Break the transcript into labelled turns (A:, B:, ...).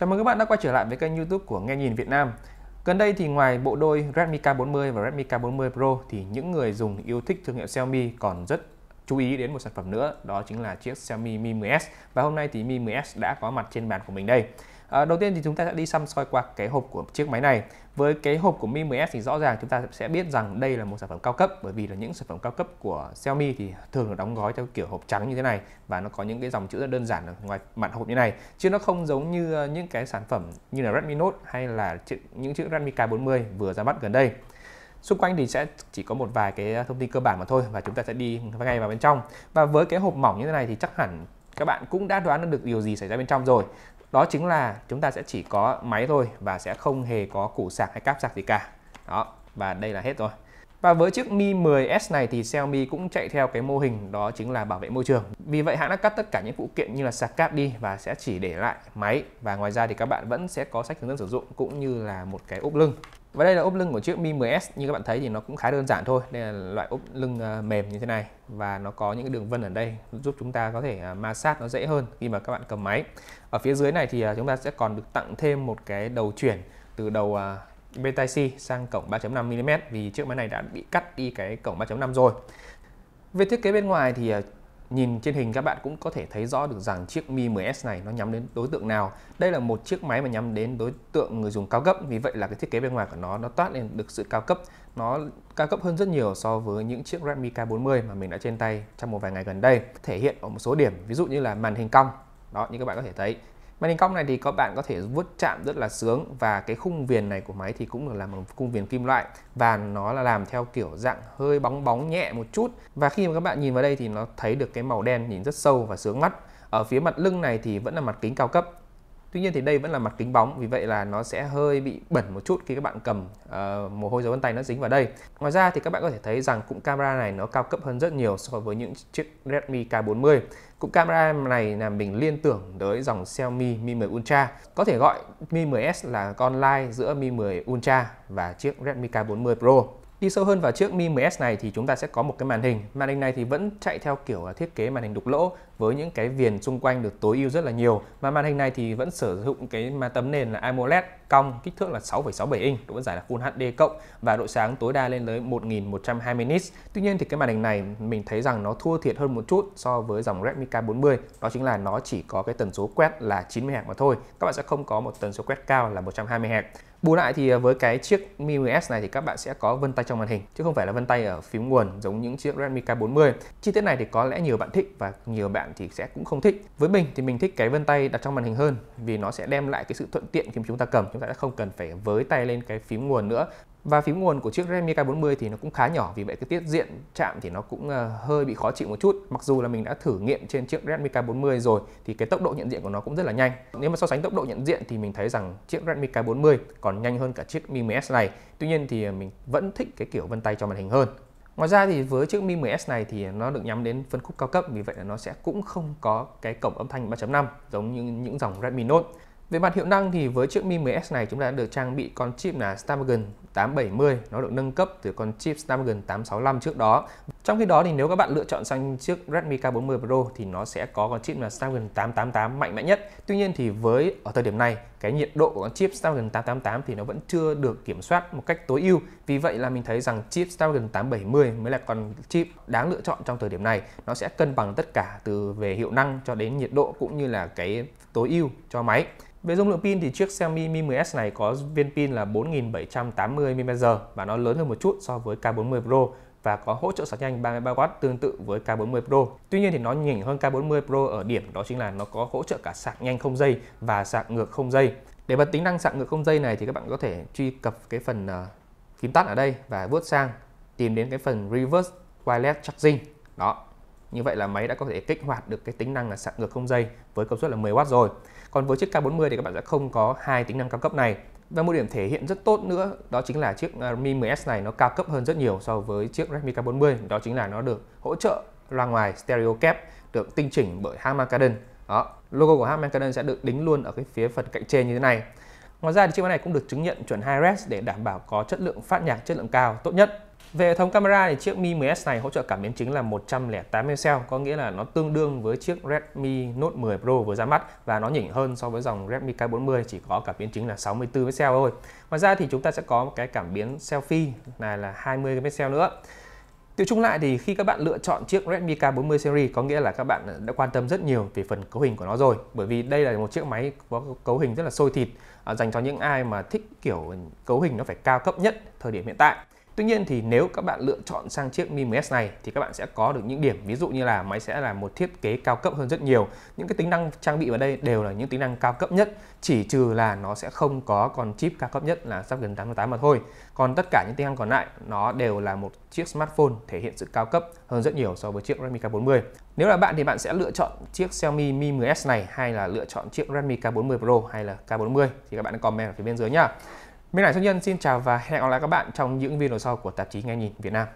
A: Chào mừng các bạn đã quay trở lại với kênh YouTube của Nghe nhìn Việt Nam. Gần đây thì ngoài bộ đôi Redmi K40 và Redmi K40 Pro thì những người dùng yêu thích thương hiệu Xiaomi còn rất chú ý đến một sản phẩm nữa, đó chính là chiếc Xiaomi Mi 10S. Và hôm nay thì Mi 10S đã có mặt trên bàn của mình đây à, đầu tiên thì chúng ta sẽ đi xăm soi qua cái hộp của chiếc máy này với cái hộp của Mi 10S thì rõ ràng chúng ta sẽ biết rằng đây là một sản phẩm cao cấp bởi vì là những sản phẩm cao cấp của Xiaomi thì thường được đóng gói theo kiểu hộp trắng như thế này và nó có những cái dòng chữ rất đơn giản ở ngoài mặt hộp như này chứ nó không giống như ờ, những cái sản phẩm như là Redmi Note hay là những chữ Redmi K40 vừa ra mắt gần đây xung quanh thì sẽ chỉ có một vài cái thông tin cơ bản mà thôi và chúng ta sẽ đi ngay vào bên trong và với cái hộp mỏng như thế này thì chắc hẳn các bạn cũng đã đoán được điều gì xảy ra bên trong rồi đó chính là chúng ta sẽ chỉ có máy thôi và sẽ không hề có củ sạc hay cáp sạc gì cả đó và đây là hết rồi và với chiếc Mi 10S này thì Xiaomi cũng chạy theo cái mô hình đó chính là bảo vệ môi trường. Vì vậy hãng đã cắt tất cả những phụ kiện như là sạc cáp đi và sẽ chỉ để lại máy và ngoài ra thì các bạn vẫn sẽ có sách hướng dẫn sử dụng cũng như là một cái ốp lưng. Và đây là ốp lưng của chiếc Mi 10S như các bạn thấy thì nó cũng khá đơn giản thôi. Đây là loại ốp lưng à, mềm như thế này và nó có những đường vân ở đây giúp chúng ta có thể à, ma sát nó dễ hơn khi mà các bạn cầm máy. Ở phía dưới này thì à, chúng ta sẽ còn được tặng thêm một cái đầu chuyển từ đầu Beta-C sang cổng 3.5 mm vì chiếc máy này đã bị cắt đi cái cổng 3.5 rồi. Về thiết kế bên ngoài thì Nhìn trên hình các bạn cũng có thể thấy rõ được rằng chiếc Mi 10S này nó nhắm đến đối tượng nào. Đây là một chiếc máy mà nhắm đến đối tượng người dùng cao cấp, vì vậy là cái thiết kế bên ngoài của nó nó toát lên được sự cao cấp. Nó cao cấp hơn rất nhiều so với những chiếc Redmi K40 mà mình đã trên tay trong một vài ngày gần đây. Thể hiện ở một số điểm, ví dụ như là màn hình cong. Đó, như các bạn có thể thấy, Máy đánh cóc này thì các bạn có thể vuốt chạm rất là sướng và cái khung viền này của máy thì cũng được làm bằng khung viền kim loại và nó là làm theo kiểu dạng hơi bóng bóng nhẹ một chút và khi mà các bạn nhìn vào đây thì nó thấy được cái màu đen nhìn rất sâu và sướng mắt ở phía mặt lưng này thì vẫn là mặt kính cao cấp tuy nhiên thì đây vẫn là mặt kính bóng vì vậy là nó sẽ hơi bị bẩn một chút khi các bạn cầm uh, mồ hôi dấu vân tay nó dính vào đây ngoài ra thì các bạn có thể thấy rằng cụm camera này nó cao cấp hơn rất nhiều so với những chiếc Redmi K40 cụm camera này là mình liên tưởng tới dòng Xiaomi Mi 10 Ultra có thể gọi Mi 10S là con lai giữa Mi 10 Ultra và chiếc Redmi K40 Pro Đi sâu hơn vào chiếc Mi 10S này thì chúng ta sẽ có một cái màn hình. Màn hình này thì vẫn chạy theo kiểu thiết kế màn hình đục lỗ với những cái viền xung quanh được tối ưu rất là nhiều và màn hình này thì vẫn sử dụng cái mà tấm nền là AMOLED cong kích thước là 6,67 inch độ giải là Full HD cộng và độ sáng tối đa lên tới 1120 nits tuy nhiên thì cái màn hình này mình thấy rằng nó thua thiệt hơn một chút so với dòng Redmi K40 đó chính là nó chỉ có cái tần số quét là 90 Hz mà thôi các bạn sẽ không có một tần số quét cao là 120 Hz Bù lại thì ờ, với cái chiếc Mi 10S này thì các bạn sẽ có vân tay trong màn hình chứ không phải là vân tay ở phím nguồn giống những chiếc Redmi K40. Chi tiết này thì có lẽ nhiều bạn thích và nhiều bạn bạn thì sẽ cũng không thích với mình thì mình thích cái vân tay đặt trong màn hình hơn vì nó sẽ đem lại cái sự thuận tiện khi chúng ta cầm chúng ta sẽ không cần phải với tay lên cái phím nguồn nữa và phím nguồn của chiếc Redmi K40 thì nó cũng khá nhỏ vì vậy cái tiết diện chạm thì nó cũng ờ, hơi bị khó chịu một chút mặc dù là mình đã thử nghiệm trên chiếc Redmi K40 rồi thì cái tốc độ nhận diện của nó cũng rất là nhanh nếu mà so sánh tốc độ nhận diện thì mình thấy rằng chiếc Redmi K40 còn nhanh hơn cả chiếc Mi 10S này tuy nhiên thì mình vẫn thích cái kiểu vân tay cho màn hình hơn Ngoài ra thì với chiếc Mi 10S này thì nó được nhắm đến phân khúc cao cấp vì vậy là nó sẽ cũng không có cái cổng âm thanh 3.5 giống như những dòng Redmi Note. Về mặt hiệu năng thì với chiếc Mi 10S này chúng ta đã được trang bị con chip là Snapdragon 870, nó được nâng cấp từ con chip Snapdragon 865 trước đó. Trong khi đó thì nếu các bạn lựa chọn sang chiếc Redmi K40 Pro thì nó sẽ có con chip là Snapdragon 888 mạnh mẽ nhất. Tuy nhiên thì với ở thời điểm này cái nhiệt độ của con chip Snapdragon 888 thì nó vẫn chưa được kiểm soát một cách tối ưu. Vì vậy là mình thấy rằng chip Snapdragon 870 mới là con chip đáng lựa chọn trong thời điểm này. Nó sẽ cân bằng tất cả từ về hiệu năng cho đến nhiệt độ cũng như là cái tối ưu cho máy. Về dung lượng pin thì chiếc Xiaomi Mi 10S này có viên pin là 4780 mAh và nó lớn hơn một chút so với K40 Pro và có hỗ trợ sạc nhanh 33W tương tự với K40 Pro. Tuy nhiên thì nó nhỉnh hơn K40 Pro ở điểm đó chính là nó có hỗ trợ cả sạc nhanh không dây và sạc ngược không dây. Để bật tính năng sạc ngược không dây này thì các bạn có thể truy cập cái phần uh, phím tắt ở đây và vuốt sang tìm đến cái phần Reverse Wireless Charging. Đó, như vậy là máy đã có thể kích hoạt được cái tính năng là sạc ngược không dây với công suất là 10W rồi. Còn với chiếc K40 thì các bạn sẽ không có hai tính năng cao cấp này. Và một điểm thể hiện rất tốt nữa đó chính là chiếc à, Mi 10S này nó cao cấp hơn rất nhiều so với chiếc Redmi K40, đó chính là nó được hỗ trợ loa ngoài stereo kép được tinh chỉnh bởi Harman Kardon. Đó, logo của Harman Kardon sẽ được đính luôn ở cái phía phần cạnh trên như thế này. Ngoài ra thì chiếc máy này cũng được chứng nhận chuẩn Hi-Res để đảm bảo có chất lượng phát nhạc chất lượng cao tốt nhất. Về hệ thống camera thì chiếc Mi 10S này hỗ trợ cảm biến chính là 108 megapixel, có nghĩa là nó tương đương với chiếc Redmi Note 10 Pro vừa ra mắt và nó nhỉnh hơn so với dòng Redmi K40 chỉ có cảm biến chính là 64 megapixel thôi. Ngoài ra thì chúng ta sẽ có một cái cảm biến selfie này là 20 megapixel nữa. Tiêu chung lại thì khi các bạn lựa chọn chiếc Redmi K40 series có nghĩa là các bạn đã quan tâm rất nhiều về phần cấu hình của nó rồi bởi vì đây là một chiếc máy có cấu hình rất là sôi thịt à, dành cho những ai mà thích kiểu cấu hình nó phải cao cấp nhất thời điểm hiện tại. Tuy nhiên thì nếu các bạn lựa chọn sang chiếc Mi 10S này thì các bạn sẽ có được những điểm ví dụ như là máy sẽ là một thiết kế cao cấp hơn rất nhiều. Những cái tính năng trang bị vào đây đều là những tính năng cao cấp nhất, chỉ trừ là nó sẽ không có con chip cao cấp nhất là Snapdragon 888 mà thôi. Còn tất cả những tính năng còn lại nó đều là một chiếc smartphone thể hiện sự cao cấp hơn rất nhiều so với chiếc Redmi K40. Nếu là bạn thì bạn sẽ lựa chọn chiếc Xiaomi Mi 10S này hay là lựa chọn chiếc Redmi K40 Pro hay là K40 thì các bạn comment ở phía bên dưới nhá. Minh Hải Doanh Nhân xin chào và hẹn gặp lại các bạn trong những video sau của tạp chí Nghe Nhìn Việt Nam.